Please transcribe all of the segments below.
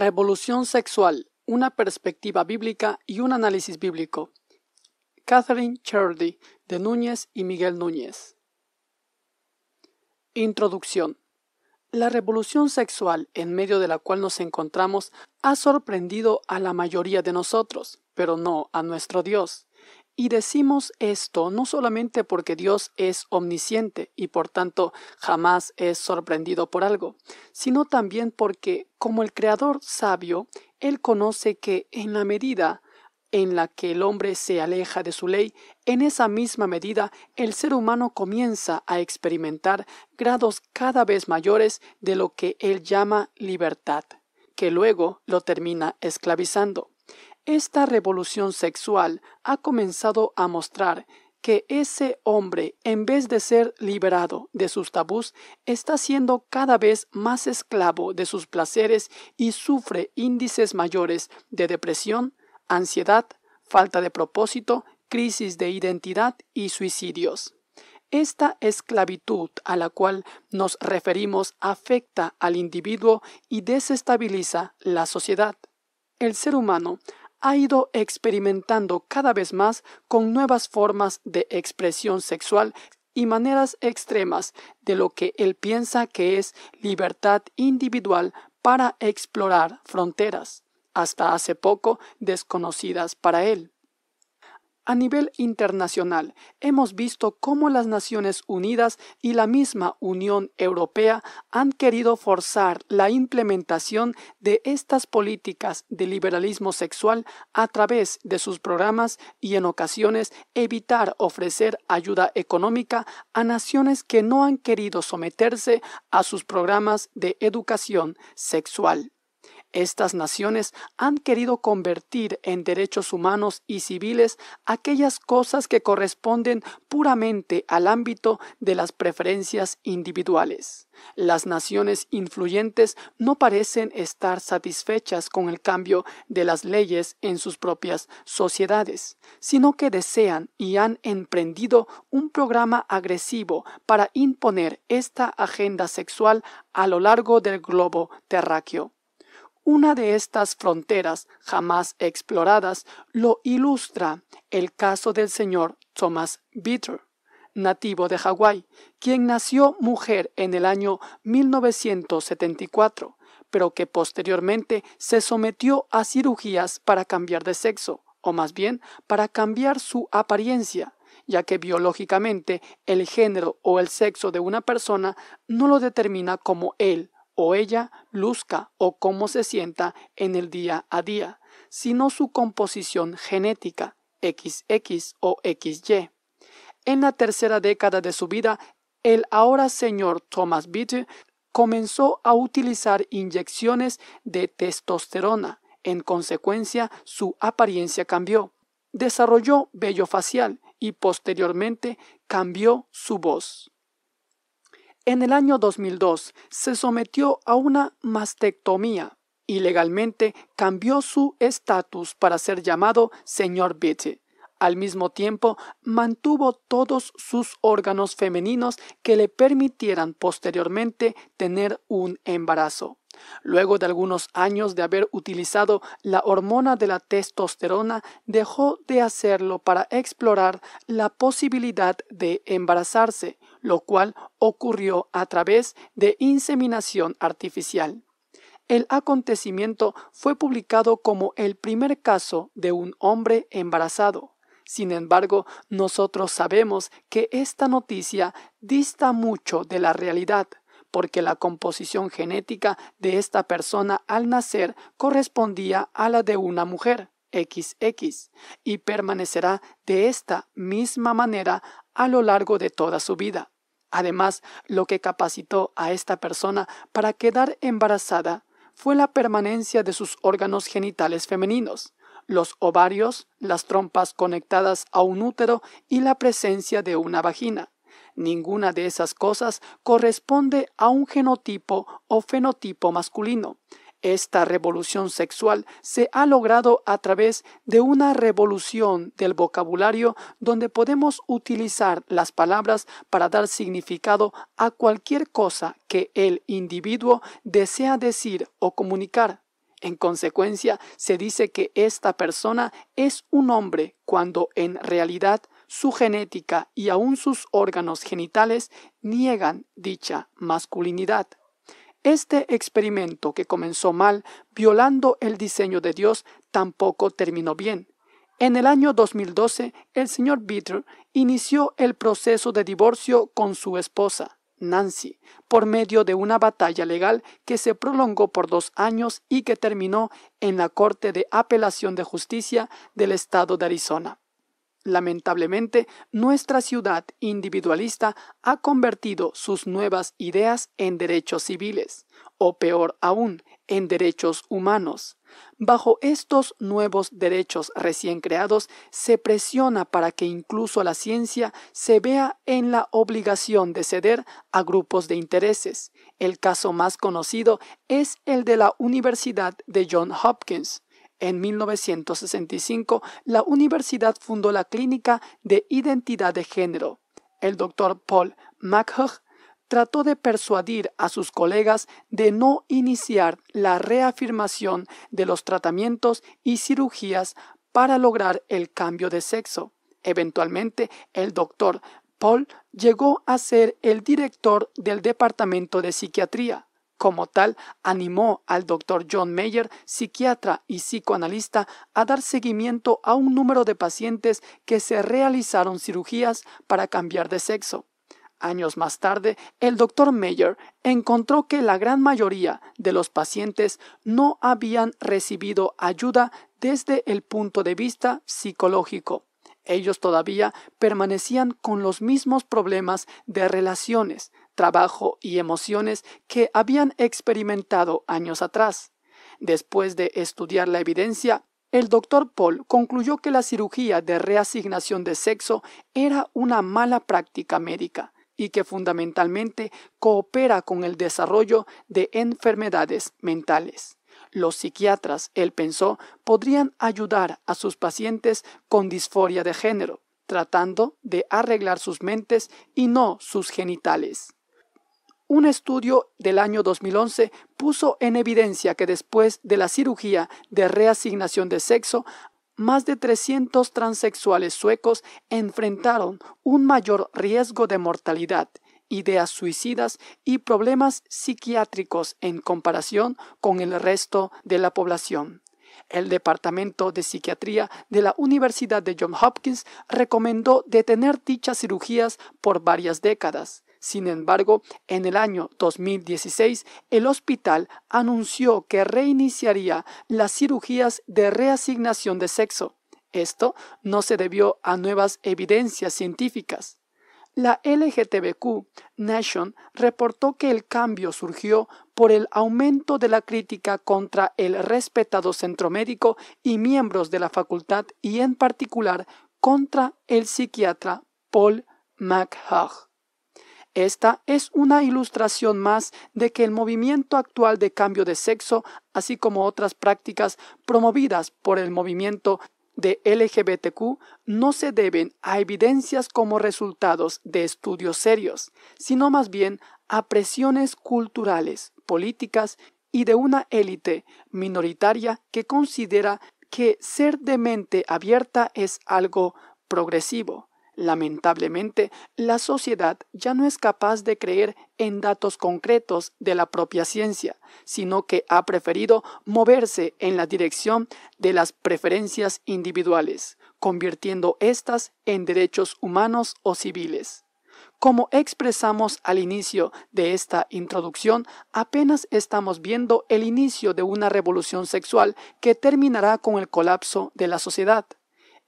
Revolución Sexual, una perspectiva bíblica y un análisis bíblico. Catherine Cherdy, de Núñez y Miguel Núñez. Introducción. La revolución sexual en medio de la cual nos encontramos ha sorprendido a la mayoría de nosotros, pero no a nuestro Dios. Y decimos esto no solamente porque Dios es omnisciente y por tanto jamás es sorprendido por algo, sino también porque, como el Creador sabio, Él conoce que en la medida en la que el hombre se aleja de su ley, en esa misma medida el ser humano comienza a experimentar grados cada vez mayores de lo que él llama libertad, que luego lo termina esclavizando. Esta revolución sexual ha comenzado a mostrar que ese hombre, en vez de ser liberado de sus tabús, está siendo cada vez más esclavo de sus placeres y sufre índices mayores de depresión, ansiedad, falta de propósito, crisis de identidad y suicidios. Esta esclavitud a la cual nos referimos afecta al individuo y desestabiliza la sociedad. El ser humano ha ido experimentando cada vez más con nuevas formas de expresión sexual y maneras extremas de lo que él piensa que es libertad individual para explorar fronteras, hasta hace poco desconocidas para él. A nivel internacional, hemos visto cómo las Naciones Unidas y la misma Unión Europea han querido forzar la implementación de estas políticas de liberalismo sexual a través de sus programas y en ocasiones evitar ofrecer ayuda económica a naciones que no han querido someterse a sus programas de educación sexual. Estas naciones han querido convertir en derechos humanos y civiles aquellas cosas que corresponden puramente al ámbito de las preferencias individuales. Las naciones influyentes no parecen estar satisfechas con el cambio de las leyes en sus propias sociedades, sino que desean y han emprendido un programa agresivo para imponer esta agenda sexual a lo largo del globo terráqueo. Una de estas fronteras jamás exploradas lo ilustra el caso del señor Thomas Bitter, nativo de Hawái, quien nació mujer en el año 1974, pero que posteriormente se sometió a cirugías para cambiar de sexo, o más bien para cambiar su apariencia, ya que biológicamente el género o el sexo de una persona no lo determina como él o ella luzca o cómo se sienta en el día a día, sino su composición genética, XX o XY. En la tercera década de su vida, el ahora señor Thomas Bitter comenzó a utilizar inyecciones de testosterona. En consecuencia, su apariencia cambió. Desarrolló vello facial y posteriormente cambió su voz. En el año 2002 se sometió a una mastectomía y legalmente cambió su estatus para ser llamado señor Bitte. Al mismo tiempo, mantuvo todos sus órganos femeninos que le permitieran posteriormente tener un embarazo. Luego de algunos años de haber utilizado la hormona de la testosterona, dejó de hacerlo para explorar la posibilidad de embarazarse, lo cual ocurrió a través de inseminación artificial. El acontecimiento fue publicado como el primer caso de un hombre embarazado. Sin embargo, nosotros sabemos que esta noticia dista mucho de la realidad, porque la composición genética de esta persona al nacer correspondía a la de una mujer. XX y permanecerá de esta misma manera a lo largo de toda su vida. Además, lo que capacitó a esta persona para quedar embarazada fue la permanencia de sus órganos genitales femeninos, los ovarios, las trompas conectadas a un útero y la presencia de una vagina. Ninguna de esas cosas corresponde a un genotipo o fenotipo masculino, esta revolución sexual se ha logrado a través de una revolución del vocabulario donde podemos utilizar las palabras para dar significado a cualquier cosa que el individuo desea decir o comunicar. En consecuencia, se dice que esta persona es un hombre cuando en realidad su genética y aún sus órganos genitales niegan dicha masculinidad. Este experimento que comenzó mal, violando el diseño de Dios, tampoco terminó bien. En el año 2012, el señor Bitter inició el proceso de divorcio con su esposa, Nancy, por medio de una batalla legal que se prolongó por dos años y que terminó en la Corte de Apelación de Justicia del Estado de Arizona. Lamentablemente, nuestra ciudad individualista ha convertido sus nuevas ideas en derechos civiles, o peor aún, en derechos humanos. Bajo estos nuevos derechos recién creados, se presiona para que incluso la ciencia se vea en la obligación de ceder a grupos de intereses. El caso más conocido es el de la Universidad de Johns Hopkins, en 1965, la universidad fundó la Clínica de Identidad de Género. El doctor Paul McHugh trató de persuadir a sus colegas de no iniciar la reafirmación de los tratamientos y cirugías para lograr el cambio de sexo. Eventualmente, el doctor Paul llegó a ser el director del Departamento de Psiquiatría. Como tal, animó al doctor John Mayer, psiquiatra y psicoanalista, a dar seguimiento a un número de pacientes que se realizaron cirugías para cambiar de sexo. Años más tarde, el doctor Mayer encontró que la gran mayoría de los pacientes no habían recibido ayuda desde el punto de vista psicológico. Ellos todavía permanecían con los mismos problemas de relaciones, trabajo y emociones que habían experimentado años atrás. Después de estudiar la evidencia, el doctor Paul concluyó que la cirugía de reasignación de sexo era una mala práctica médica y que fundamentalmente coopera con el desarrollo de enfermedades mentales. Los psiquiatras, él pensó, podrían ayudar a sus pacientes con disforia de género, tratando de arreglar sus mentes y no sus genitales. Un estudio del año 2011 puso en evidencia que después de la cirugía de reasignación de sexo, más de 300 transexuales suecos enfrentaron un mayor riesgo de mortalidad, ideas suicidas y problemas psiquiátricos en comparación con el resto de la población. El Departamento de Psiquiatría de la Universidad de Johns Hopkins recomendó detener dichas cirugías por varias décadas. Sin embargo, en el año 2016, el hospital anunció que reiniciaría las cirugías de reasignación de sexo. Esto no se debió a nuevas evidencias científicas. La LGTBQ Nation reportó que el cambio surgió por el aumento de la crítica contra el respetado centro médico y miembros de la facultad y en particular contra el psiquiatra Paul McHugh. Esta es una ilustración más de que el movimiento actual de cambio de sexo, así como otras prácticas promovidas por el movimiento de LGBTQ no se deben a evidencias como resultados de estudios serios, sino más bien a presiones culturales, políticas y de una élite minoritaria que considera que ser de mente abierta es algo progresivo. Lamentablemente, la sociedad ya no es capaz de creer en datos concretos de la propia ciencia, sino que ha preferido moverse en la dirección de las preferencias individuales, convirtiendo éstas en derechos humanos o civiles. Como expresamos al inicio de esta introducción, apenas estamos viendo el inicio de una revolución sexual que terminará con el colapso de la sociedad.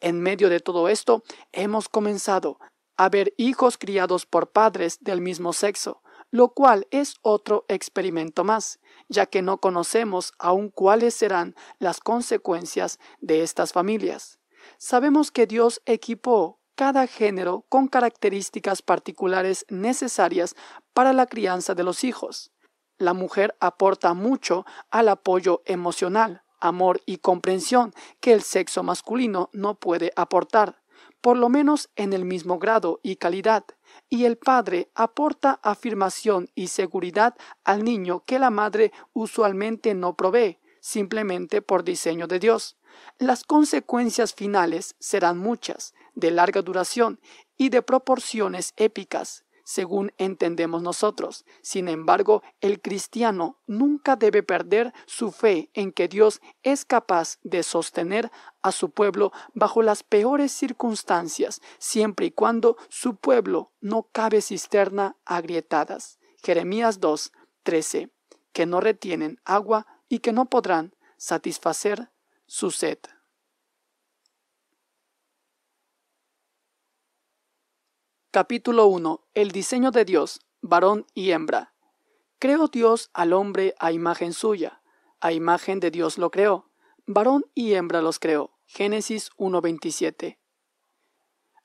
En medio de todo esto, hemos comenzado a ver hijos criados por padres del mismo sexo, lo cual es otro experimento más, ya que no conocemos aún cuáles serán las consecuencias de estas familias. Sabemos que Dios equipó cada género con características particulares necesarias para la crianza de los hijos. La mujer aporta mucho al apoyo emocional, amor y comprensión que el sexo masculino no puede aportar, por lo menos en el mismo grado y calidad, y el padre aporta afirmación y seguridad al niño que la madre usualmente no provee, simplemente por diseño de Dios. Las consecuencias finales serán muchas, de larga duración y de proporciones épicas según entendemos nosotros. Sin embargo, el cristiano nunca debe perder su fe en que Dios es capaz de sostener a su pueblo bajo las peores circunstancias, siempre y cuando su pueblo no cabe cisterna agrietadas. Jeremías 2, Que no retienen agua y que no podrán satisfacer su sed. Capítulo 1. El diseño de Dios, varón y hembra. Creó Dios al hombre a imagen suya. A imagen de Dios lo creó. Varón y hembra los creó. Génesis 1.27.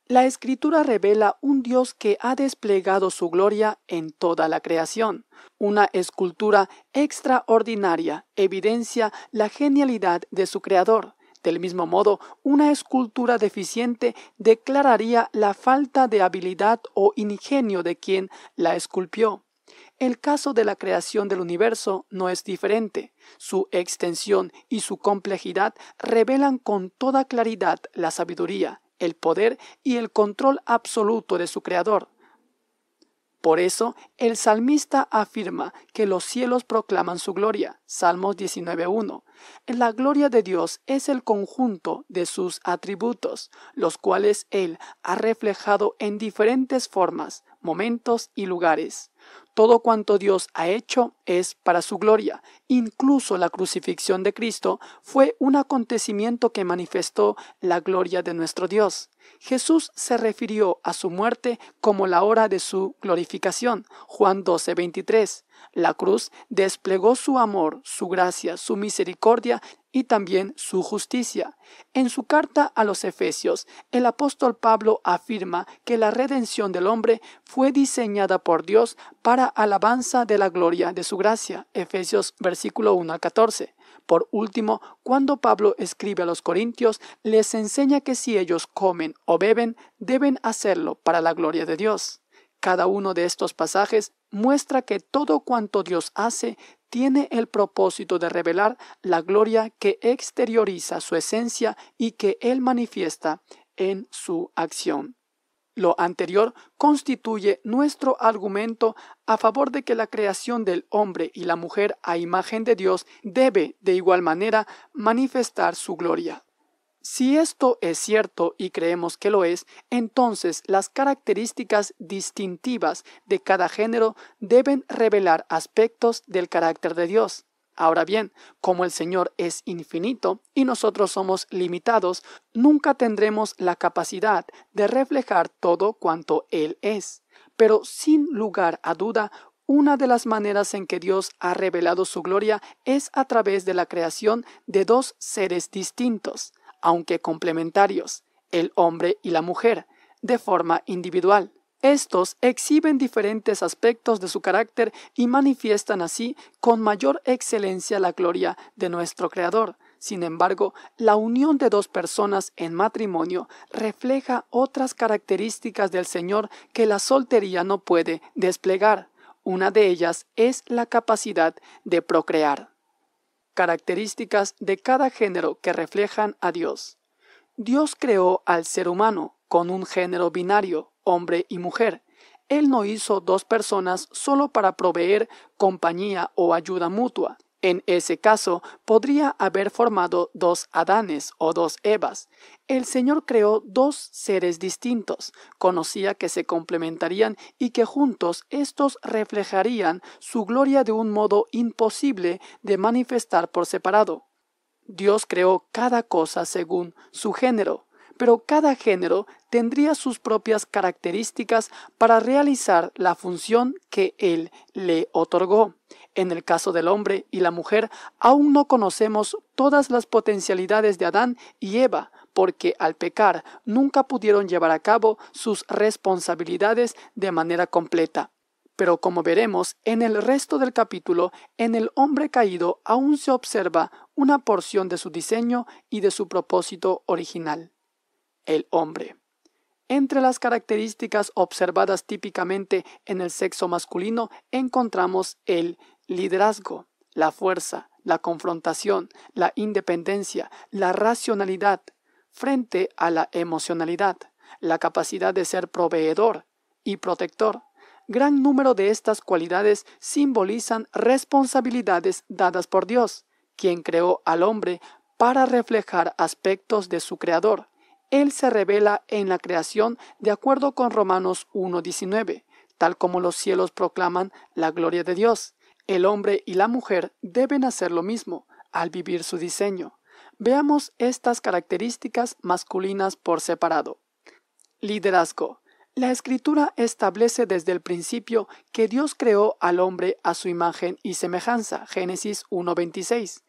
La escritura revela un Dios que ha desplegado su gloria en toda la creación. Una escultura extraordinaria evidencia la genialidad de su creador. Del mismo modo, una escultura deficiente declararía la falta de habilidad o ingenio de quien la esculpió. El caso de la creación del universo no es diferente. Su extensión y su complejidad revelan con toda claridad la sabiduría, el poder y el control absoluto de su creador. Por eso el salmista afirma que los cielos proclaman su gloria. Salmos 19.1. La gloria de Dios es el conjunto de sus atributos, los cuales Él ha reflejado en diferentes formas, momentos y lugares. Todo cuanto Dios ha hecho es para su gloria. Incluso la crucifixión de Cristo fue un acontecimiento que manifestó la gloria de nuestro Dios. Jesús se refirió a su muerte como la hora de su glorificación. Juan 12:23. La cruz desplegó su amor, su gracia, su misericordia y también su justicia. En su carta a los Efesios, el apóstol Pablo afirma que la redención del hombre fue diseñada por Dios para alabanza de la gloria de su gracia. Efesios versículo 1 al Por último, cuando Pablo escribe a los Corintios, les enseña que si ellos comen o beben, deben hacerlo para la gloria de Dios. Cada uno de estos pasajes muestra que todo cuanto Dios hace tiene el propósito de revelar la gloria que exterioriza su esencia y que Él manifiesta en su acción. Lo anterior constituye nuestro argumento a favor de que la creación del hombre y la mujer a imagen de Dios debe, de igual manera, manifestar su gloria. Si esto es cierto y creemos que lo es, entonces las características distintivas de cada género deben revelar aspectos del carácter de Dios. Ahora bien, como el Señor es infinito y nosotros somos limitados, nunca tendremos la capacidad de reflejar todo cuanto Él es. Pero sin lugar a duda, una de las maneras en que Dios ha revelado su gloria es a través de la creación de dos seres distintos aunque complementarios, el hombre y la mujer, de forma individual. Estos exhiben diferentes aspectos de su carácter y manifiestan así con mayor excelencia la gloria de nuestro Creador. Sin embargo, la unión de dos personas en matrimonio refleja otras características del Señor que la soltería no puede desplegar. Una de ellas es la capacidad de procrear características de cada género que reflejan a Dios. Dios creó al ser humano con un género binario, hombre y mujer. Él no hizo dos personas solo para proveer compañía o ayuda mutua. En ese caso, podría haber formado dos Adanes o dos Evas. El Señor creó dos seres distintos, conocía que se complementarían y que juntos estos reflejarían su gloria de un modo imposible de manifestar por separado. Dios creó cada cosa según su género, pero cada género tendría sus propias características para realizar la función que Él le otorgó. En el caso del hombre y la mujer, aún no conocemos todas las potencialidades de Adán y Eva, porque al pecar nunca pudieron llevar a cabo sus responsabilidades de manera completa. Pero como veremos en el resto del capítulo, en el hombre caído aún se observa una porción de su diseño y de su propósito original. El hombre. Entre las características observadas típicamente en el sexo masculino encontramos el liderazgo, la fuerza, la confrontación, la independencia, la racionalidad frente a la emocionalidad, la capacidad de ser proveedor y protector. Gran número de estas cualidades simbolizan responsabilidades dadas por Dios, quien creó al hombre para reflejar aspectos de su creador. Él se revela en la creación de acuerdo con Romanos 1.19, tal como los cielos proclaman la gloria de Dios el hombre y la mujer deben hacer lo mismo al vivir su diseño. Veamos estas características masculinas por separado. Liderazgo. La escritura establece desde el principio que Dios creó al hombre a su imagen y semejanza, Génesis 1.26.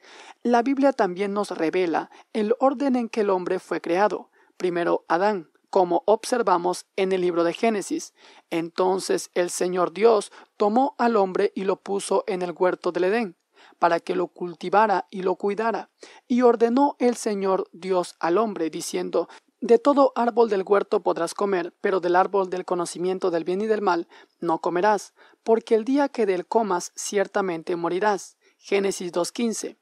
La Biblia también nos revela el orden en que el hombre fue creado, primero Adán, como observamos en el libro de Génesis. Entonces el Señor Dios tomó al hombre y lo puso en el huerto del Edén, para que lo cultivara y lo cuidara. Y ordenó el Señor Dios al hombre, diciendo, De todo árbol del huerto podrás comer, pero del árbol del conocimiento del bien y del mal no comerás, porque el día que del comas ciertamente morirás. Génesis 2.15.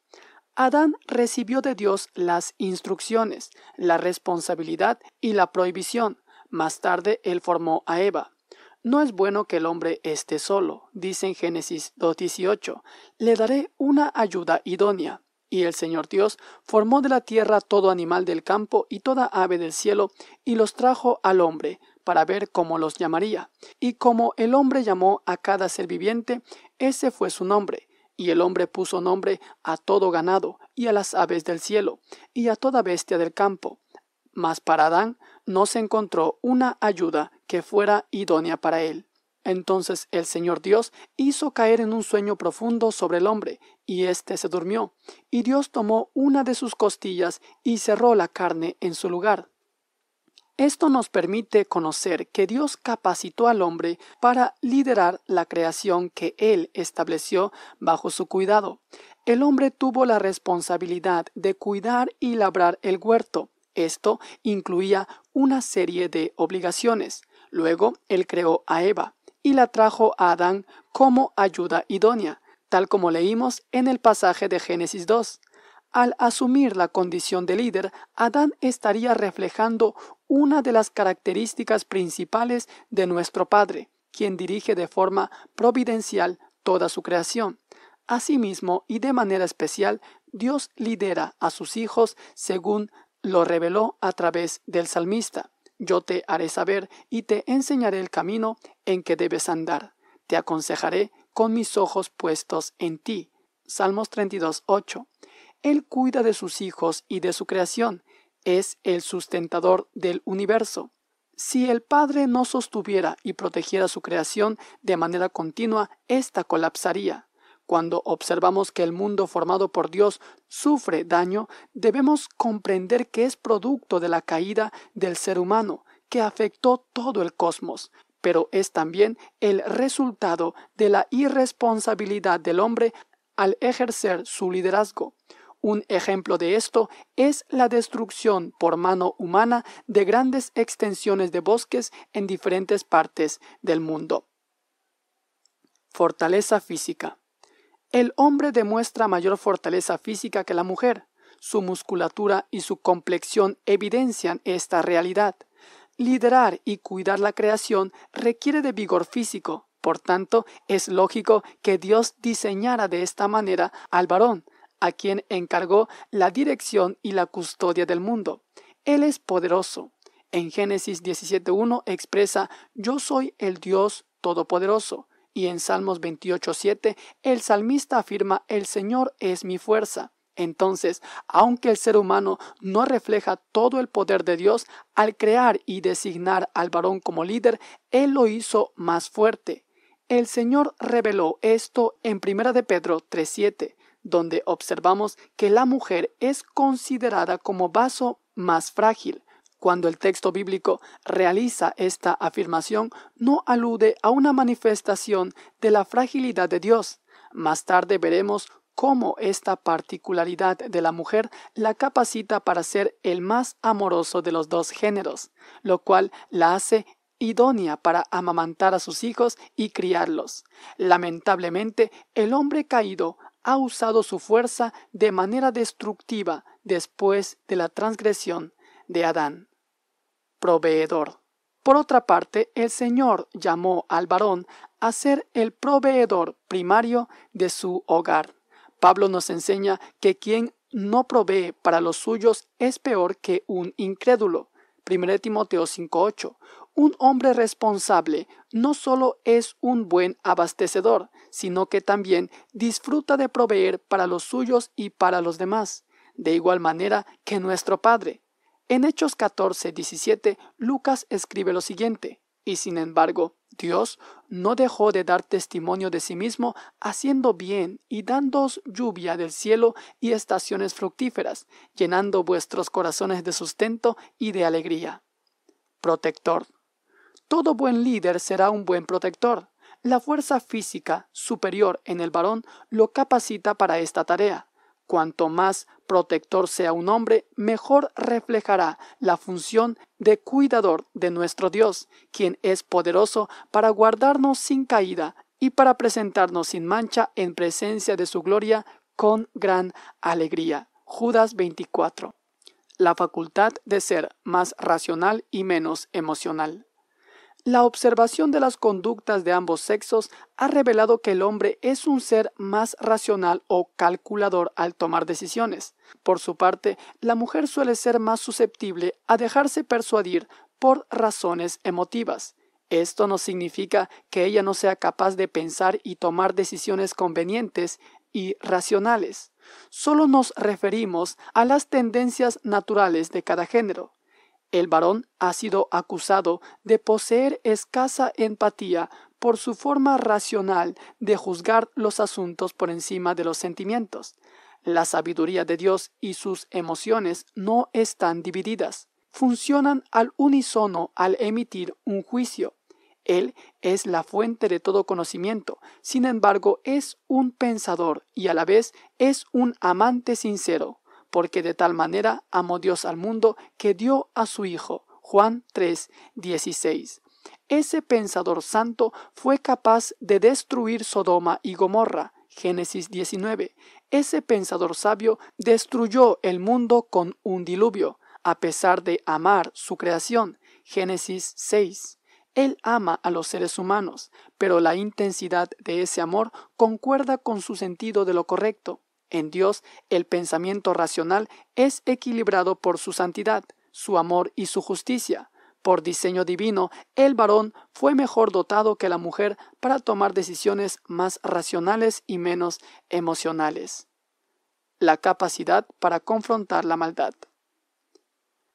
Adán recibió de Dios las instrucciones, la responsabilidad y la prohibición. Más tarde él formó a Eva. No es bueno que el hombre esté solo, dice en Génesis 2.18. Le daré una ayuda idónea. Y el Señor Dios formó de la tierra todo animal del campo y toda ave del cielo, y los trajo al hombre, para ver cómo los llamaría. Y como el hombre llamó a cada ser viviente, ese fue su nombre. Y el hombre puso nombre a todo ganado, y a las aves del cielo, y a toda bestia del campo. Mas para Adán no se encontró una ayuda que fuera idónea para él. Entonces el Señor Dios hizo caer en un sueño profundo sobre el hombre, y éste se durmió, y Dios tomó una de sus costillas y cerró la carne en su lugar. Esto nos permite conocer que Dios capacitó al hombre para liderar la creación que Él estableció bajo su cuidado. El hombre tuvo la responsabilidad de cuidar y labrar el huerto. Esto incluía una serie de obligaciones. Luego, Él creó a Eva y la trajo a Adán como ayuda idónea, tal como leímos en el pasaje de Génesis 2. Al asumir la condición de líder, Adán estaría reflejando una de las características principales de nuestro Padre, quien dirige de forma providencial toda su creación. Asimismo, y de manera especial, Dios lidera a sus hijos según lo reveló a través del salmista. Yo te haré saber y te enseñaré el camino en que debes andar. Te aconsejaré con mis ojos puestos en ti. Salmos 32, él cuida de sus hijos y de su creación, es el sustentador del universo. Si el Padre no sostuviera y protegiera su creación de manera continua, ésta colapsaría. Cuando observamos que el mundo formado por Dios sufre daño, debemos comprender que es producto de la caída del ser humano, que afectó todo el cosmos, pero es también el resultado de la irresponsabilidad del hombre al ejercer su liderazgo. Un ejemplo de esto es la destrucción por mano humana de grandes extensiones de bosques en diferentes partes del mundo. Fortaleza física. El hombre demuestra mayor fortaleza física que la mujer. Su musculatura y su complexión evidencian esta realidad. Liderar y cuidar la creación requiere de vigor físico, por tanto, es lógico que Dios diseñara de esta manera al varón, a quien encargó la dirección y la custodia del mundo. Él es poderoso. En Génesis 17.1 expresa, yo soy el Dios Todopoderoso. Y en Salmos 28.7 el salmista afirma, el Señor es mi fuerza. Entonces, aunque el ser humano no refleja todo el poder de Dios, al crear y designar al varón como líder, Él lo hizo más fuerte. El Señor reveló esto en 1 de Pedro 3.7 donde observamos que la mujer es considerada como vaso más frágil. Cuando el texto bíblico realiza esta afirmación, no alude a una manifestación de la fragilidad de Dios. Más tarde veremos cómo esta particularidad de la mujer la capacita para ser el más amoroso de los dos géneros, lo cual la hace idónea para amamantar a sus hijos y criarlos. Lamentablemente, el hombre caído ha usado su fuerza de manera destructiva después de la transgresión de Adán. Proveedor. Por otra parte, el Señor llamó al varón a ser el proveedor primario de su hogar. Pablo nos enseña que quien no provee para los suyos es peor que un incrédulo. 1 Timoteo 5.8. Un hombre responsable no solo es un buen abastecedor, sino que también disfruta de proveer para los suyos y para los demás, de igual manera que nuestro Padre. En Hechos 14, 17, Lucas escribe lo siguiente, y sin embargo, Dios no dejó de dar testimonio de sí mismo, haciendo bien y dándoos lluvia del cielo y estaciones fructíferas, llenando vuestros corazones de sustento y de alegría. Protector. Todo buen líder será un buen protector. La fuerza física superior en el varón lo capacita para esta tarea. Cuanto más protector sea un hombre, mejor reflejará la función de cuidador de nuestro Dios, quien es poderoso para guardarnos sin caída y para presentarnos sin mancha en presencia de su gloria con gran alegría. Judas 24. La facultad de ser más racional y menos emocional. La observación de las conductas de ambos sexos ha revelado que el hombre es un ser más racional o calculador al tomar decisiones. Por su parte, la mujer suele ser más susceptible a dejarse persuadir por razones emotivas. Esto no significa que ella no sea capaz de pensar y tomar decisiones convenientes y racionales. Solo nos referimos a las tendencias naturales de cada género. El varón ha sido acusado de poseer escasa empatía por su forma racional de juzgar los asuntos por encima de los sentimientos. La sabiduría de Dios y sus emociones no están divididas, funcionan al unísono al emitir un juicio. Él es la fuente de todo conocimiento, sin embargo es un pensador y a la vez es un amante sincero porque de tal manera amó Dios al mundo que dio a su Hijo. Juan 3, 16. Ese pensador santo fue capaz de destruir Sodoma y Gomorra. Génesis 19. Ese pensador sabio destruyó el mundo con un diluvio, a pesar de amar su creación. Génesis 6. Él ama a los seres humanos, pero la intensidad de ese amor concuerda con su sentido de lo correcto. En Dios, el pensamiento racional es equilibrado por su santidad, su amor y su justicia. Por diseño divino, el varón fue mejor dotado que la mujer para tomar decisiones más racionales y menos emocionales. La capacidad para confrontar la maldad.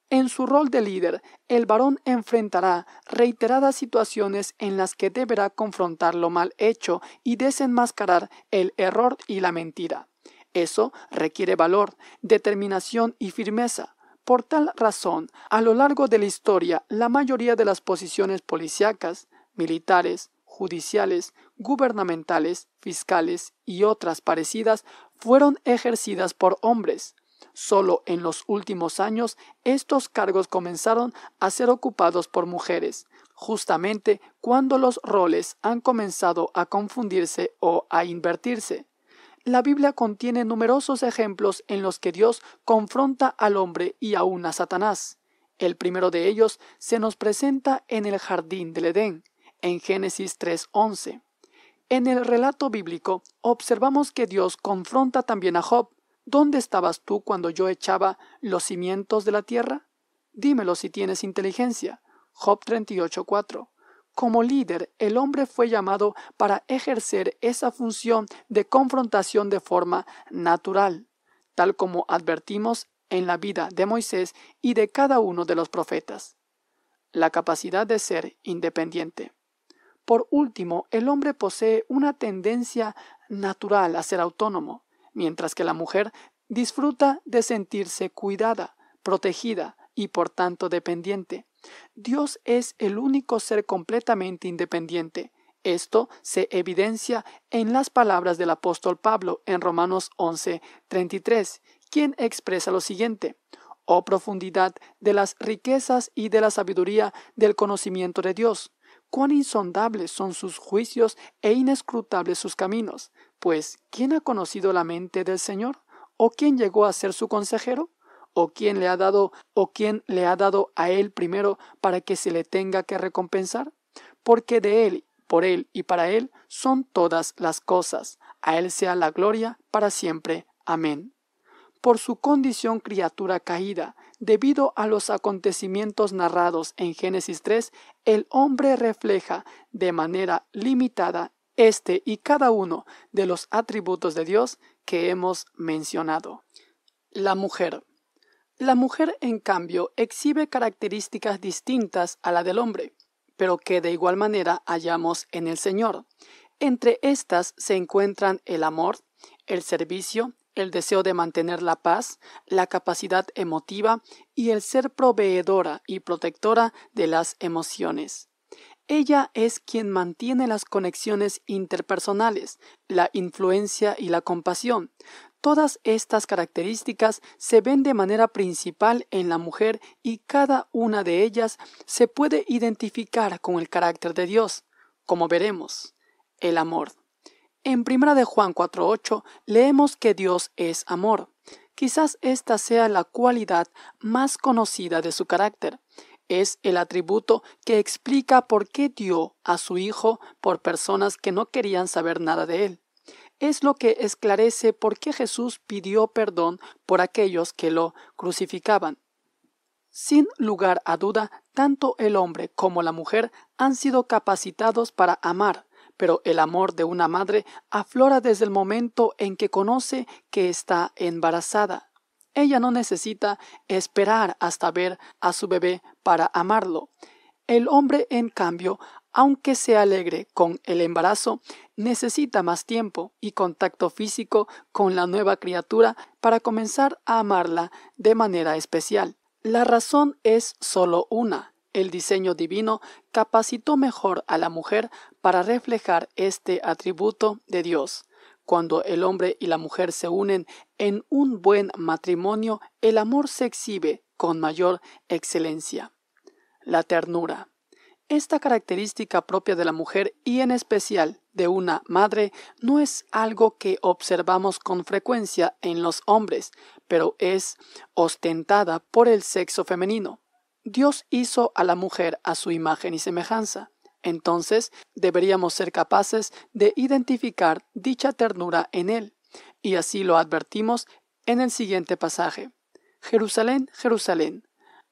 En su rol de líder, el varón enfrentará reiteradas situaciones en las que deberá confrontar lo mal hecho y desenmascarar el error y la mentira. Eso requiere valor, determinación y firmeza. Por tal razón, a lo largo de la historia, la mayoría de las posiciones policíacas, militares, judiciales, gubernamentales, fiscales y otras parecidas fueron ejercidas por hombres. Solo en los últimos años estos cargos comenzaron a ser ocupados por mujeres, justamente cuando los roles han comenzado a confundirse o a invertirse. La Biblia contiene numerosos ejemplos en los que Dios confronta al hombre y aún a Satanás. El primero de ellos se nos presenta en el jardín del Edén, en Génesis 3:11. En el relato bíblico observamos que Dios confronta también a Job. ¿Dónde estabas tú cuando yo echaba los cimientos de la tierra? Dímelo si tienes inteligencia. Job 38:4. Como líder, el hombre fue llamado para ejercer esa función de confrontación de forma natural, tal como advertimos en la vida de Moisés y de cada uno de los profetas. La capacidad de ser independiente. Por último, el hombre posee una tendencia natural a ser autónomo, mientras que la mujer disfruta de sentirse cuidada, protegida y por tanto dependiente. Dios es el único ser completamente independiente. Esto se evidencia en las palabras del apóstol Pablo en Romanos 11, quien expresa lo siguiente, oh profundidad de las riquezas y de la sabiduría del conocimiento de Dios, cuán insondables son sus juicios e inescrutables sus caminos, pues ¿quién ha conocido la mente del Señor? ¿O quién llegó a ser su consejero? o quién le ha dado o quién le ha dado a él primero para que se le tenga que recompensar? Porque de él, por él y para él son todas las cosas. A él sea la gloria para siempre. Amén. Por su condición criatura caída, debido a los acontecimientos narrados en Génesis 3, el hombre refleja de manera limitada este y cada uno de los atributos de Dios que hemos mencionado. La mujer. La mujer, en cambio, exhibe características distintas a la del hombre, pero que de igual manera hallamos en el Señor. Entre estas se encuentran el amor, el servicio, el deseo de mantener la paz, la capacidad emotiva y el ser proveedora y protectora de las emociones. Ella es quien mantiene las conexiones interpersonales, la influencia y la compasión. Todas estas características se ven de manera principal en la mujer y cada una de ellas se puede identificar con el carácter de Dios, como veremos, el amor. En 1 de Juan 4:8 leemos que Dios es amor. Quizás esta sea la cualidad más conocida de su carácter. Es el atributo que explica por qué dio a su hijo por personas que no querían saber nada de él es lo que esclarece por qué Jesús pidió perdón por aquellos que lo crucificaban. Sin lugar a duda, tanto el hombre como la mujer han sido capacitados para amar, pero el amor de una madre aflora desde el momento en que conoce que está embarazada. Ella no necesita esperar hasta ver a su bebé para amarlo. El hombre, en cambio, aunque se alegre con el embarazo, necesita más tiempo y contacto físico con la nueva criatura para comenzar a amarla de manera especial. La razón es solo una. El diseño divino capacitó mejor a la mujer para reflejar este atributo de Dios. Cuando el hombre y la mujer se unen en un buen matrimonio, el amor se exhibe con mayor excelencia. La ternura. Esta característica propia de la mujer y en especial de una madre no es algo que observamos con frecuencia en los hombres, pero es ostentada por el sexo femenino. Dios hizo a la mujer a su imagen y semejanza. Entonces, deberíamos ser capaces de identificar dicha ternura en él, y así lo advertimos en el siguiente pasaje. Jerusalén, Jerusalén,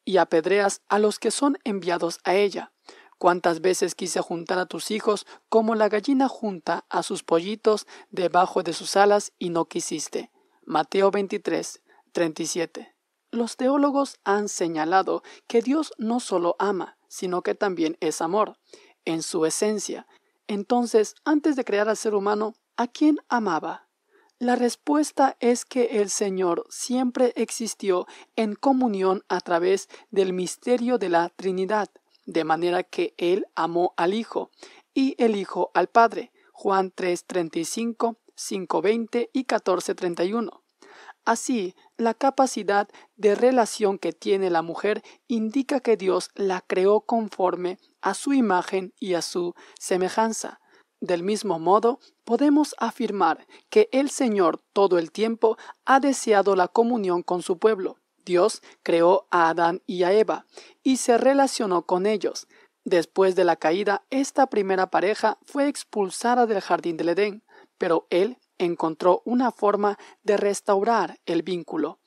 y apedreas a los que son enviados a ella Cuántas veces quise juntar a tus hijos como la gallina junta a sus pollitos debajo de sus alas y no quisiste. Mateo 23, 37. Los teólogos han señalado que Dios no solo ama, sino que también es amor, en su esencia. Entonces, antes de crear al ser humano, ¿a quién amaba? La respuesta es que el Señor siempre existió en comunión a través del misterio de la Trinidad de manera que Él amó al Hijo y el Hijo al Padre. Juan 3:35, 5:20 y 14:31. Así, la capacidad de relación que tiene la mujer indica que Dios la creó conforme a su imagen y a su semejanza. Del mismo modo, podemos afirmar que el Señor todo el tiempo ha deseado la comunión con su pueblo, Dios creó a Adán y a Eva y se relacionó con ellos. Después de la caída, esta primera pareja fue expulsada del jardín del Edén, pero él encontró una forma de restaurar el vínculo.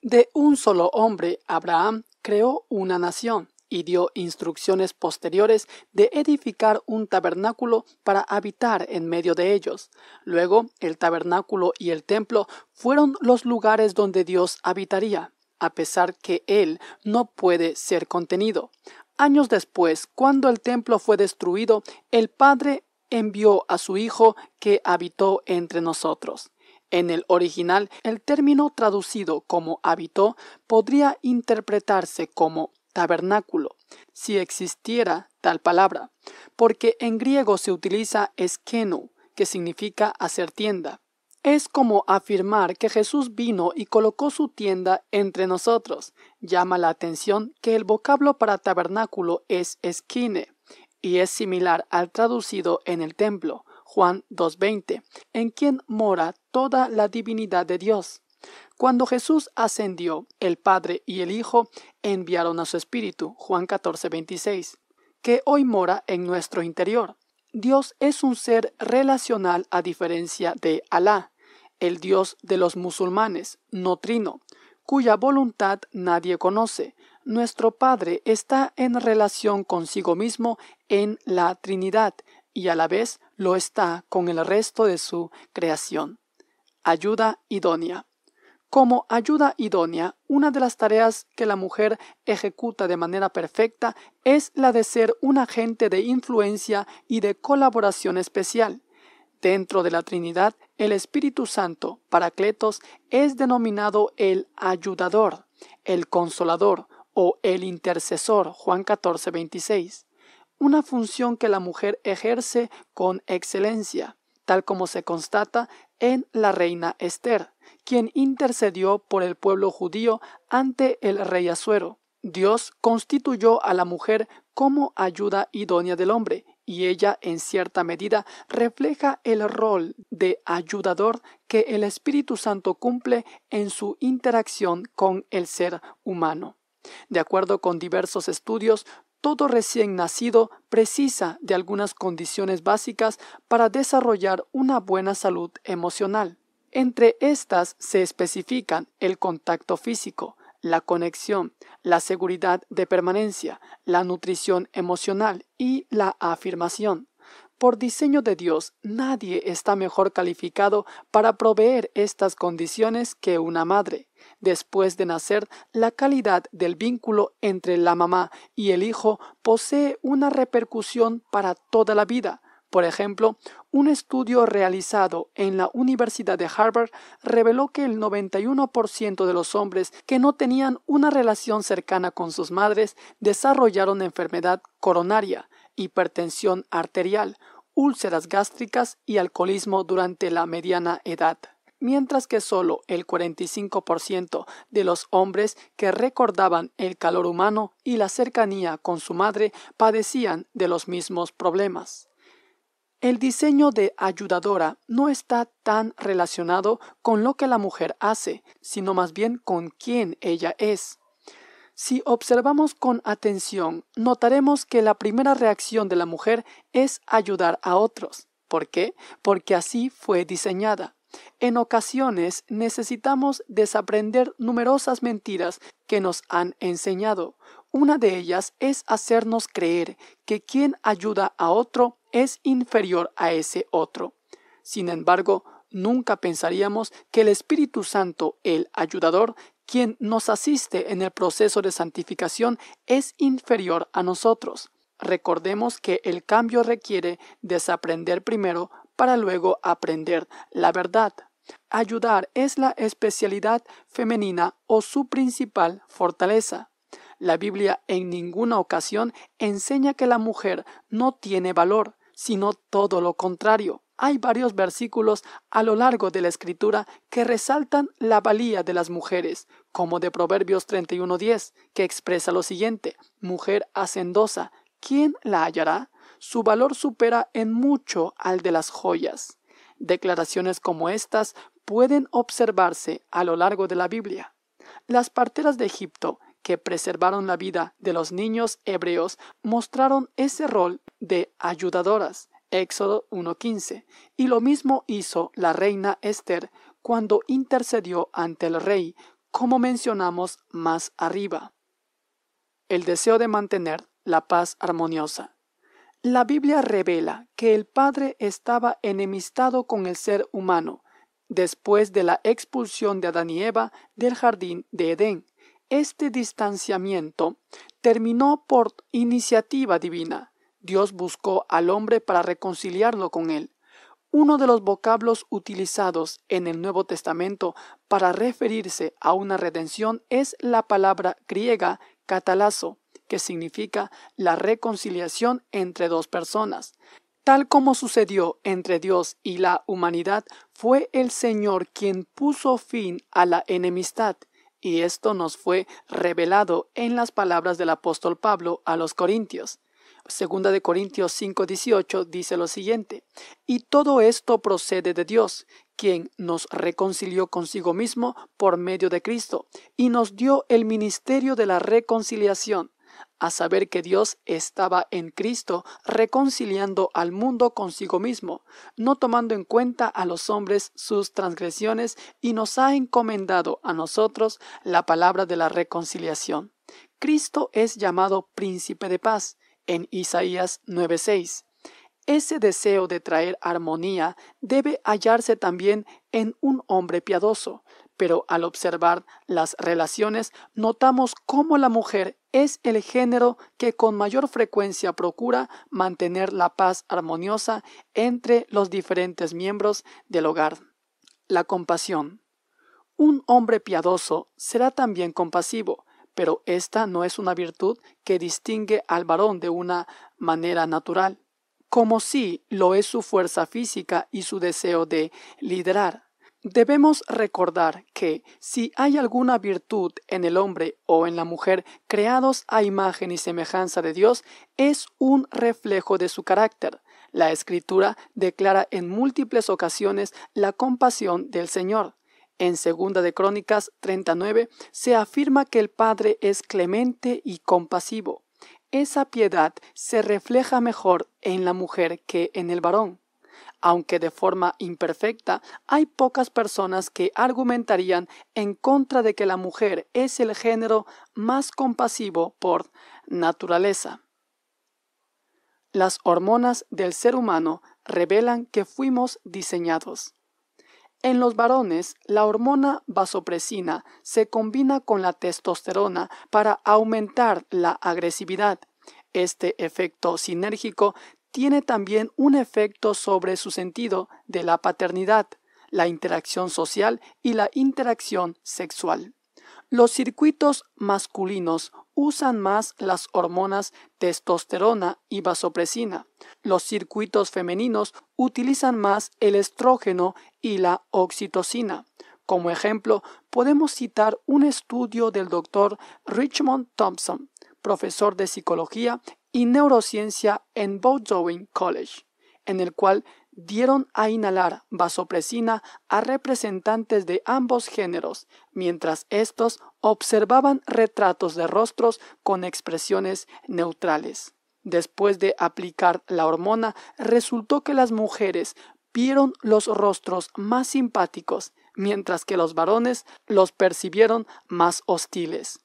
De un solo hombre, Abraham creó una nación y dio instrucciones posteriores de edificar un tabernáculo para habitar en medio de ellos. Luego, el tabernáculo y el templo fueron los lugares donde Dios habitaría a pesar que él no puede ser contenido. Años después, cuando el templo fue destruido, el Padre envió a su Hijo que habitó entre nosotros. En el original, el término traducido como habitó podría interpretarse como tabernáculo, si existiera tal palabra, porque en griego se utiliza eskenu, que significa hacer tienda, es como afirmar que Jesús vino y colocó su tienda entre nosotros. Llama la atención que el vocablo para tabernáculo es esquine y es similar al traducido en el templo, Juan 2.20, en quien mora toda la divinidad de Dios. Cuando Jesús ascendió, el Padre y el Hijo enviaron a su Espíritu, Juan 14.26, que hoy mora en nuestro interior. Dios es un ser relacional a diferencia de Alá, el dios de los musulmanes, no trino, cuya voluntad nadie conoce. Nuestro Padre está en relación consigo mismo en la Trinidad y a la vez lo está con el resto de su creación. Ayuda idónea. Como ayuda idónea, una de las tareas que la mujer ejecuta de manera perfecta es la de ser un agente de influencia y de colaboración especial. Dentro de la Trinidad, el Espíritu Santo, Paracletos, es denominado el ayudador, el consolador o el intercesor, Juan 14, 26, una función que la mujer ejerce con excelencia, tal como se constata en la reina Esther, quien intercedió por el pueblo judío ante el rey Asuero. Dios constituyó a la mujer como ayuda idónea del hombre y ella en cierta medida refleja el rol de ayudador que el Espíritu Santo cumple en su interacción con el ser humano. De acuerdo con diversos estudios, todo recién nacido precisa de algunas condiciones básicas para desarrollar una buena salud emocional. Entre estas se especifican el contacto físico, la conexión, la seguridad de permanencia, la nutrición emocional y la afirmación. Por diseño de Dios, nadie está mejor calificado para proveer estas condiciones que una madre. Después de nacer, la calidad del vínculo entre la mamá y el hijo posee una repercusión para toda la vida, por ejemplo, un estudio realizado en la Universidad de Harvard reveló que el 91% de los hombres que no tenían una relación cercana con sus madres desarrollaron enfermedad coronaria, hipertensión arterial, úlceras gástricas y alcoholismo durante la mediana edad mientras que solo el 45% de los hombres que recordaban el calor humano y la cercanía con su madre padecían de los mismos problemas. El diseño de ayudadora no está tan relacionado con lo que la mujer hace, sino más bien con quién ella es. Si observamos con atención, notaremos que la primera reacción de la mujer es ayudar a otros. ¿Por qué? Porque así fue diseñada. En ocasiones necesitamos desaprender numerosas mentiras que nos han enseñado. Una de ellas es hacernos creer que quien ayuda a otro es inferior a ese otro. Sin embargo, nunca pensaríamos que el Espíritu Santo, el ayudador, quien nos asiste en el proceso de santificación, es inferior a nosotros. Recordemos que el cambio requiere desaprender primero para luego aprender la verdad. Ayudar es la especialidad femenina o su principal fortaleza. La Biblia en ninguna ocasión enseña que la mujer no tiene valor, sino todo lo contrario. Hay varios versículos a lo largo de la escritura que resaltan la valía de las mujeres, como de Proverbios 31.10, que expresa lo siguiente, Mujer hacendosa, ¿quién la hallará? Su valor supera en mucho al de las joyas. Declaraciones como estas pueden observarse a lo largo de la Biblia. Las parteras de Egipto que preservaron la vida de los niños hebreos mostraron ese rol de ayudadoras, Éxodo 1.15, y lo mismo hizo la reina Esther cuando intercedió ante el rey, como mencionamos más arriba. El deseo de mantener la paz armoniosa. La Biblia revela que el Padre estaba enemistado con el ser humano, después de la expulsión de Adán y Eva del jardín de Edén. Este distanciamiento terminó por iniciativa divina. Dios buscó al hombre para reconciliarlo con él. Uno de los vocablos utilizados en el Nuevo Testamento para referirse a una redención es la palabra griega catalazo, que significa la reconciliación entre dos personas. Tal como sucedió entre Dios y la humanidad, fue el Señor quien puso fin a la enemistad y esto nos fue revelado en las palabras del apóstol Pablo a los Corintios. Segunda de Corintios 5:18 dice lo siguiente: Y todo esto procede de Dios, quien nos reconcilió consigo mismo por medio de Cristo y nos dio el ministerio de la reconciliación a saber que Dios estaba en Cristo reconciliando al mundo consigo mismo, no tomando en cuenta a los hombres sus transgresiones, y nos ha encomendado a nosotros la palabra de la reconciliación. Cristo es llamado príncipe de paz en Isaías 9:6. Ese deseo de traer armonía debe hallarse también en un hombre piadoso, pero al observar las relaciones notamos cómo la mujer es el género que con mayor frecuencia procura mantener la paz armoniosa entre los diferentes miembros del hogar. La compasión. Un hombre piadoso será también compasivo, pero esta no es una virtud que distingue al varón de una manera natural, como sí lo es su fuerza física y su deseo de liderar. Debemos recordar que si hay alguna virtud en el hombre o en la mujer creados a imagen y semejanza de Dios, es un reflejo de su carácter. La escritura declara en múltiples ocasiones la compasión del Señor. En Segunda de Crónicas 39 se afirma que el Padre es clemente y compasivo. Esa piedad se refleja mejor en la mujer que en el varón. Aunque de forma imperfecta, hay pocas personas que argumentarían en contra de que la mujer es el género más compasivo por naturaleza. Las hormonas del ser humano revelan que fuimos diseñados. En los varones, la hormona vasopresina se combina con la testosterona para aumentar la agresividad. Este efecto sinérgico tiene también un efecto sobre su sentido de la paternidad, la interacción social y la interacción sexual. Los circuitos masculinos usan más las hormonas testosterona y vasopresina. Los circuitos femeninos utilizan más el estrógeno y la oxitocina. Como ejemplo, podemos citar un estudio del doctor Richmond Thompson, profesor de psicología y neurociencia en Bowdoin College, en el cual dieron a inhalar vasopresina a representantes de ambos géneros, mientras estos observaban retratos de rostros con expresiones neutrales. Después de aplicar la hormona, resultó que las mujeres vieron los rostros más simpáticos, mientras que los varones los percibieron más hostiles.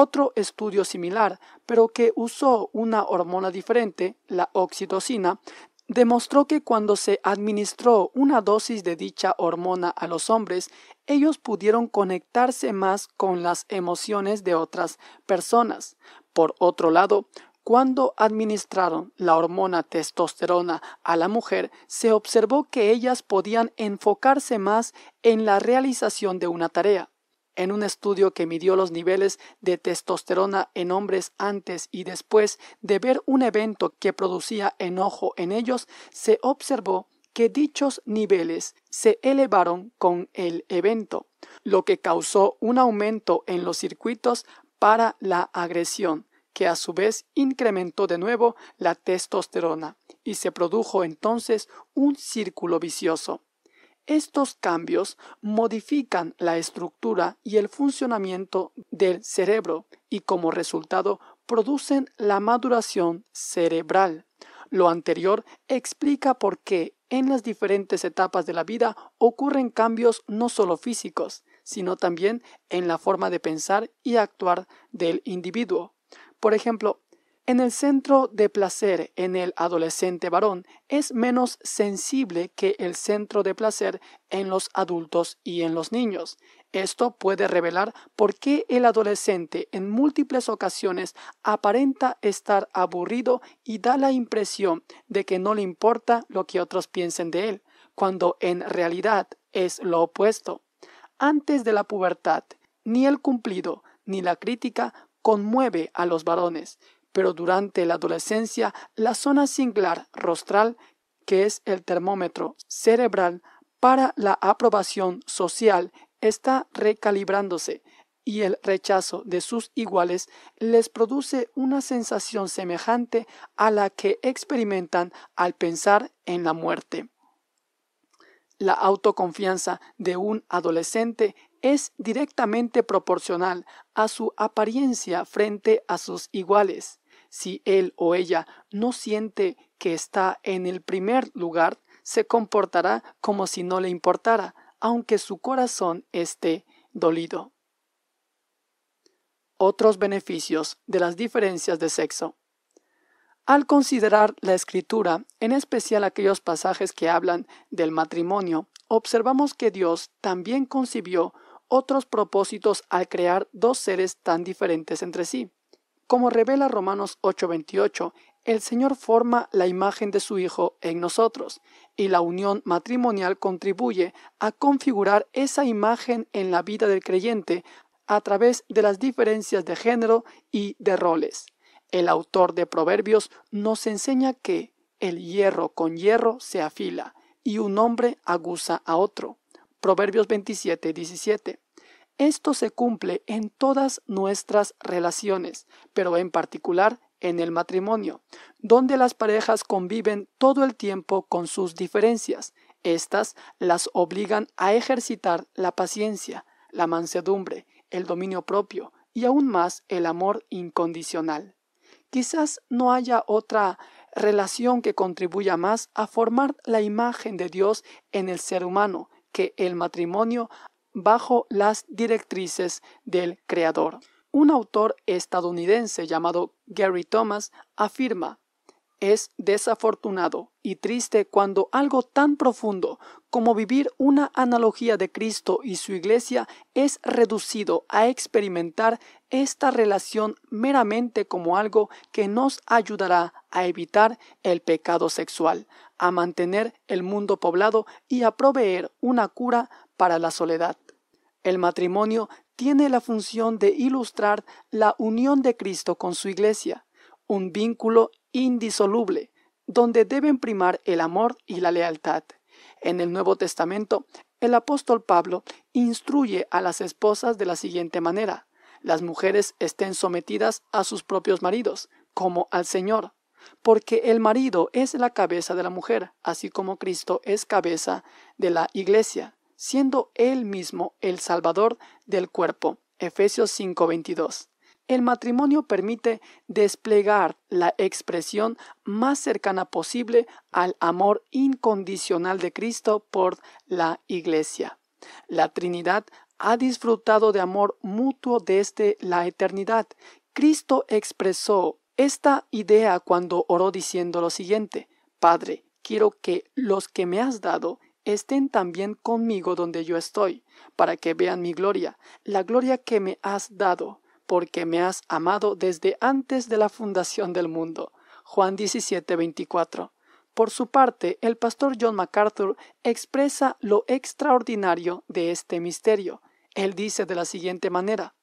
Otro estudio similar, pero que usó una hormona diferente, la oxitocina, demostró que cuando se administró una dosis de dicha hormona a los hombres, ellos pudieron conectarse más con las emociones de otras personas. Por otro lado, cuando administraron la hormona testosterona a la mujer, se observó que ellas podían enfocarse más en la realización de una tarea en un estudio que midió los niveles de testosterona en hombres antes y después de ver un evento que producía enojo en ellos, se observó que dichos niveles se elevaron con el evento, lo que causó un aumento en los circuitos para la agresión, que a su vez incrementó de nuevo la testosterona, y se produjo entonces un círculo vicioso. Estos cambios modifican la estructura y el funcionamiento del cerebro y como resultado producen la maduración cerebral. Lo anterior explica por qué en las diferentes etapas de la vida ocurren cambios no solo físicos, sino también en la forma de pensar y actuar del individuo. Por ejemplo, en el centro de placer en el adolescente varón es menos sensible que el centro de placer en los adultos y en los niños. Esto puede revelar por qué el adolescente en múltiples ocasiones aparenta estar aburrido y da la impresión de que no le importa lo que otros piensen de él, cuando en realidad es lo opuesto. Antes de la pubertad, ni el cumplido ni la crítica conmueve a los varones pero durante la adolescencia la zona cinglar rostral, que es el termómetro cerebral para la aprobación social, está recalibrándose y el rechazo de sus iguales les produce una sensación semejante a la que experimentan al pensar en la muerte. La autoconfianza de un adolescente es directamente proporcional a su apariencia frente a sus iguales. Si él o ella no siente que está en el primer lugar, se comportará como si no le importara, aunque su corazón esté dolido. Otros beneficios de las diferencias de sexo. Al considerar la escritura, en especial aquellos pasajes que hablan del matrimonio, observamos que Dios también concibió otros propósitos al crear dos seres tan diferentes entre sí. Como revela Romanos 8:28, el Señor forma la imagen de su Hijo en nosotros, y la unión matrimonial contribuye a configurar esa imagen en la vida del creyente a través de las diferencias de género y de roles. El autor de Proverbios nos enseña que el hierro con hierro se afila y un hombre aguza a otro. Proverbios 27, 17. Esto se cumple en todas nuestras relaciones, pero en particular en el matrimonio, donde las parejas conviven todo el tiempo con sus diferencias. Estas las obligan a ejercitar la paciencia, la mansedumbre, el dominio propio y aún más el amor incondicional. Quizás no haya otra relación que contribuya más a formar la imagen de Dios en el ser humano que el matrimonio bajo las directrices del creador. Un autor estadounidense llamado Gary Thomas afirma, es desafortunado y triste cuando algo tan profundo como vivir una analogía de Cristo y su iglesia es reducido a experimentar esta relación meramente como algo que nos ayudará a evitar el pecado sexual, a mantener el mundo poblado y a proveer una cura para la soledad. El matrimonio tiene la función de ilustrar la unión de Cristo con su Iglesia, un vínculo indisoluble, donde deben primar el amor y la lealtad. En el Nuevo Testamento, el apóstol Pablo instruye a las esposas de la siguiente manera, las mujeres estén sometidas a sus propios maridos, como al Señor, porque el marido es la cabeza de la mujer, así como Cristo es cabeza de la iglesia, siendo él mismo el Salvador del cuerpo. Efesios 5:22. El matrimonio permite desplegar la expresión más cercana posible al amor incondicional de Cristo por la Iglesia. La Trinidad ha disfrutado de amor mutuo desde la eternidad. Cristo expresó esta idea cuando oró diciendo lo siguiente, Padre, quiero que los que me has dado estén también conmigo donde yo estoy, para que vean mi gloria, la gloria que me has dado, porque me has amado desde antes de la fundación del mundo. Juan 17, 24. Por su parte, el pastor John MacArthur expresa lo extraordinario de este misterio. Él dice de la siguiente manera,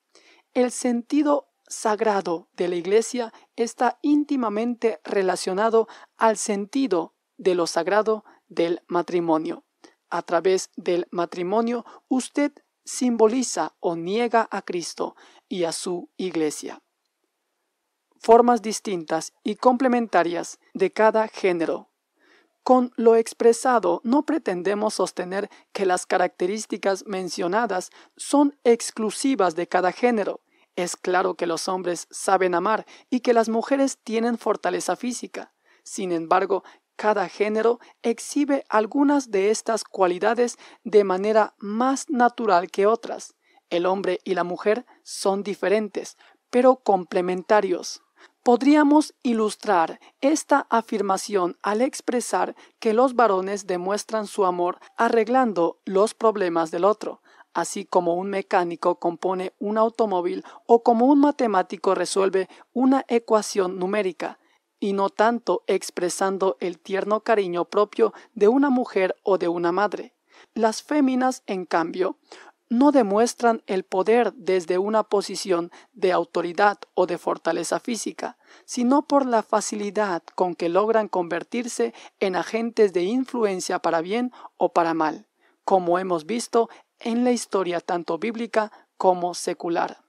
el sentido sagrado de la Iglesia está íntimamente relacionado al sentido de lo sagrado del matrimonio. A través del matrimonio usted simboliza o niega a Cristo y a su Iglesia. Formas distintas y complementarias de cada género. Con lo expresado no pretendemos sostener que las características mencionadas son exclusivas de cada género, es claro que los hombres saben amar y que las mujeres tienen fortaleza física. Sin embargo, cada género exhibe algunas de estas cualidades de manera más natural que otras. El hombre y la mujer son diferentes, pero complementarios. Podríamos ilustrar esta afirmación al expresar que los varones demuestran su amor arreglando los problemas del otro, así como un mecánico compone un automóvil o como un matemático resuelve una ecuación numérica, y no tanto expresando el tierno cariño propio de una mujer o de una madre. Las féminas, en cambio, no demuestran el poder desde una posición de autoridad o de fortaleza física, sino por la facilidad con que logran convertirse en agentes de influencia para bien o para mal como hemos visto en la historia tanto bíblica como secular.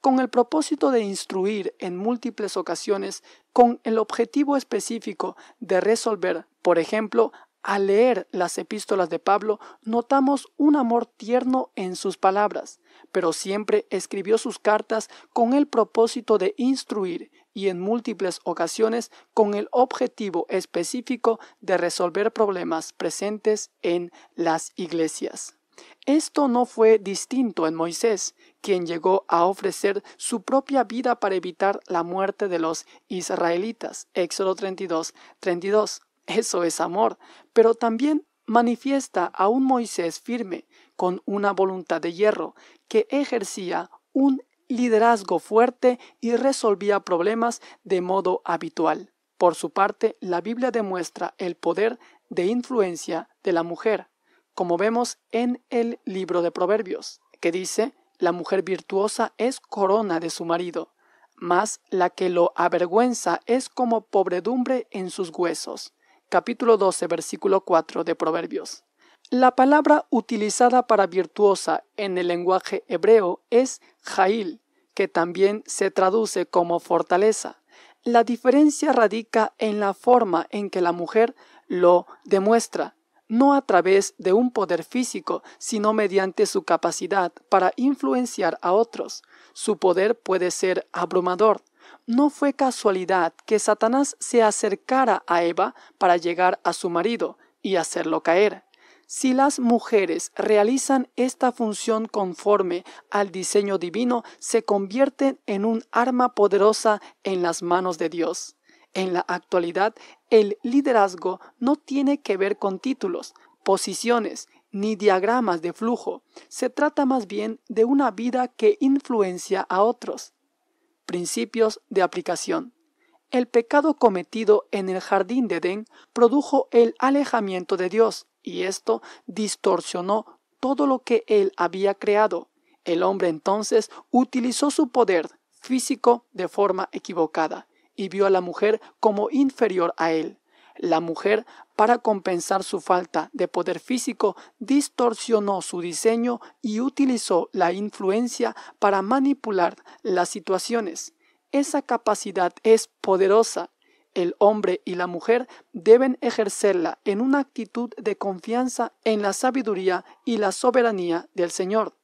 Con el propósito de instruir en múltiples ocasiones, con el objetivo específico de resolver, por ejemplo, al leer las epístolas de Pablo, notamos un amor tierno en sus palabras, pero siempre escribió sus cartas con el propósito de instruir y en múltiples ocasiones con el objetivo específico de resolver problemas presentes en las iglesias. Esto no fue distinto en Moisés, quien llegó a ofrecer su propia vida para evitar la muerte de los israelitas. Éxodo 32, Eso es amor, pero también manifiesta a un Moisés firme, con una voluntad de hierro, que ejercía un liderazgo fuerte y resolvía problemas de modo habitual. Por su parte, la Biblia demuestra el poder de influencia de la mujer como vemos en el libro de Proverbios, que dice, la mujer virtuosa es corona de su marido, mas la que lo avergüenza es como pobredumbre en sus huesos. Capítulo 12, versículo 4 de Proverbios. La palabra utilizada para virtuosa en el lenguaje hebreo es jail, que también se traduce como fortaleza. La diferencia radica en la forma en que la mujer lo demuestra no a través de un poder físico, sino mediante su capacidad para influenciar a otros. Su poder puede ser abrumador. No fue casualidad que Satanás se acercara a Eva para llegar a su marido y hacerlo caer. Si las mujeres realizan esta función conforme al diseño divino, se convierten en un arma poderosa en las manos de Dios. En la actualidad, el liderazgo no tiene que ver con títulos, posiciones ni diagramas de flujo. Se trata más bien de una vida que influencia a otros. Principios de aplicación. El pecado cometido en el jardín de Edén produjo el alejamiento de Dios y esto distorsionó todo lo que él había creado. El hombre entonces utilizó su poder físico de forma equivocada y vio a la mujer como inferior a él. La mujer, para compensar su falta de poder físico, distorsionó su diseño y utilizó la influencia para manipular las situaciones. Esa capacidad es poderosa. El hombre y la mujer deben ejercerla en una actitud de confianza en la sabiduría y la soberanía del Señor.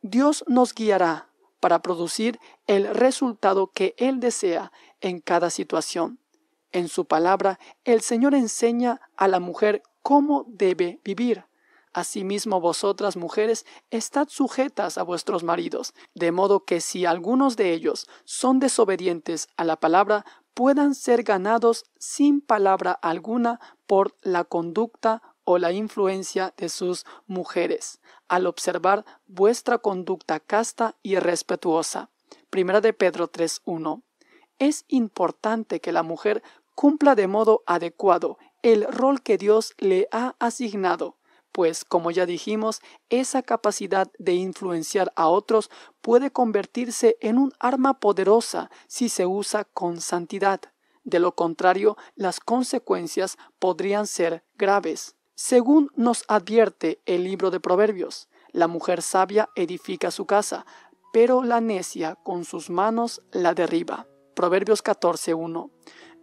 Dios nos guiará para producir el resultado que Él desea en cada situación. En su palabra, el Señor enseña a la mujer cómo debe vivir. Asimismo, vosotras mujeres, estad sujetas a vuestros maridos, de modo que si algunos de ellos son desobedientes a la palabra, puedan ser ganados sin palabra alguna por la conducta o la influencia de sus mujeres, al observar vuestra conducta casta y respetuosa. Primera de Pedro 3.1 es importante que la mujer cumpla de modo adecuado el rol que Dios le ha asignado, pues como ya dijimos, esa capacidad de influenciar a otros puede convertirse en un arma poderosa si se usa con santidad. De lo contrario, las consecuencias podrían ser graves. Según nos advierte el libro de Proverbios, la mujer sabia edifica su casa, pero la necia con sus manos la derriba. Proverbios 14.1.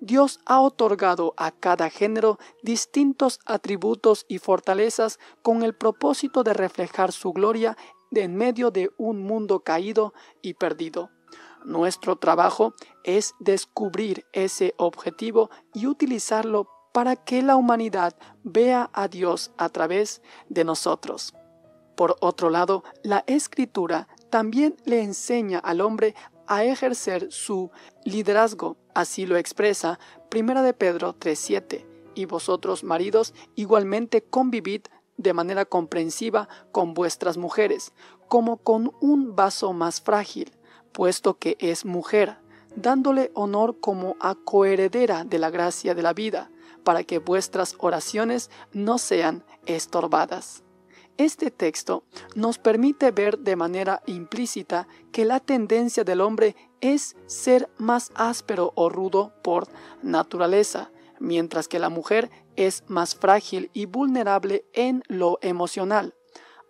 Dios ha otorgado a cada género distintos atributos y fortalezas con el propósito de reflejar su gloria en medio de un mundo caído y perdido. Nuestro trabajo es descubrir ese objetivo y utilizarlo para que la humanidad vea a Dios a través de nosotros. Por otro lado, la escritura también le enseña al hombre a ejercer su liderazgo. Así lo expresa 1 de Pedro 3.7. Y vosotros, maridos, igualmente convivid de manera comprensiva con vuestras mujeres, como con un vaso más frágil, puesto que es mujer, dándole honor como a coheredera de la gracia de la vida, para que vuestras oraciones no sean estorbadas. Este texto nos permite ver de manera implícita que la tendencia del hombre es ser más áspero o rudo por naturaleza, mientras que la mujer es más frágil y vulnerable en lo emocional,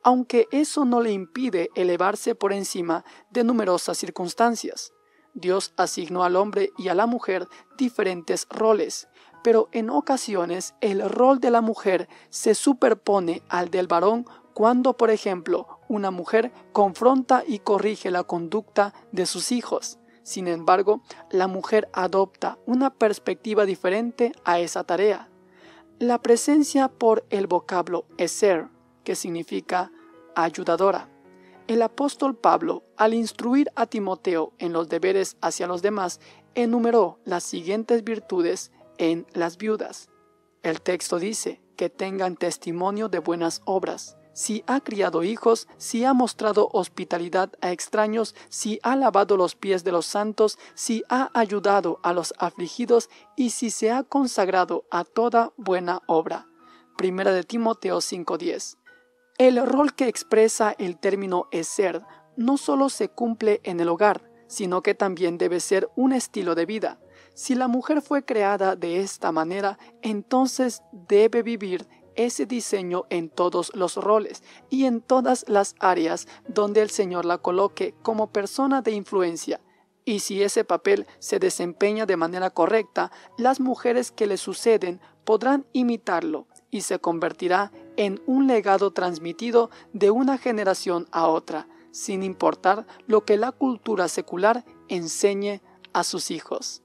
aunque eso no le impide elevarse por encima de numerosas circunstancias. Dios asignó al hombre y a la mujer diferentes roles, pero en ocasiones el rol de la mujer se superpone al del varón cuando, por ejemplo, una mujer confronta y corrige la conducta de sus hijos. Sin embargo, la mujer adopta una perspectiva diferente a esa tarea. La presencia por el vocablo eser, que significa ayudadora. El apóstol Pablo, al instruir a Timoteo en los deberes hacia los demás, enumeró las siguientes virtudes en las viudas. El texto dice que tengan testimonio de buenas obras, si ha criado hijos, si ha mostrado hospitalidad a extraños, si ha lavado los pies de los santos, si ha ayudado a los afligidos y si se ha consagrado a toda buena obra. Primera de Timoteo 5:10. El rol que expresa el término ser, no solo se cumple en el hogar, sino que también debe ser un estilo de vida. Si la mujer fue creada de esta manera, entonces debe vivir ese diseño en todos los roles y en todas las áreas donde el Señor la coloque como persona de influencia. Y si ese papel se desempeña de manera correcta, las mujeres que le suceden podrán imitarlo y se convertirá en un legado transmitido de una generación a otra, sin importar lo que la cultura secular enseñe a sus hijos.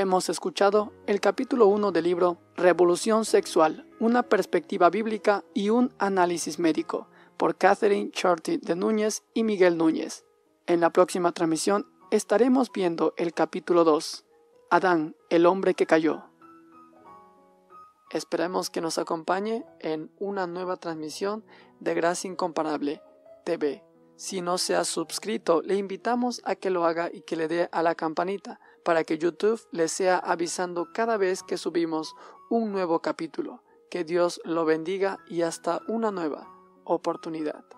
hemos escuchado el capítulo 1 del libro Revolución Sexual, una perspectiva bíblica y un análisis médico, por Catherine Charty de Núñez y Miguel Núñez. En la próxima transmisión estaremos viendo el capítulo 2, Adán, el hombre que cayó. Esperemos que nos acompañe en una nueva transmisión de Gracia Incomparable TV. Si no se ha suscrito, le invitamos a que lo haga y que le dé a la campanita para que YouTube les sea avisando cada vez que subimos un nuevo capítulo. Que Dios lo bendiga y hasta una nueva oportunidad.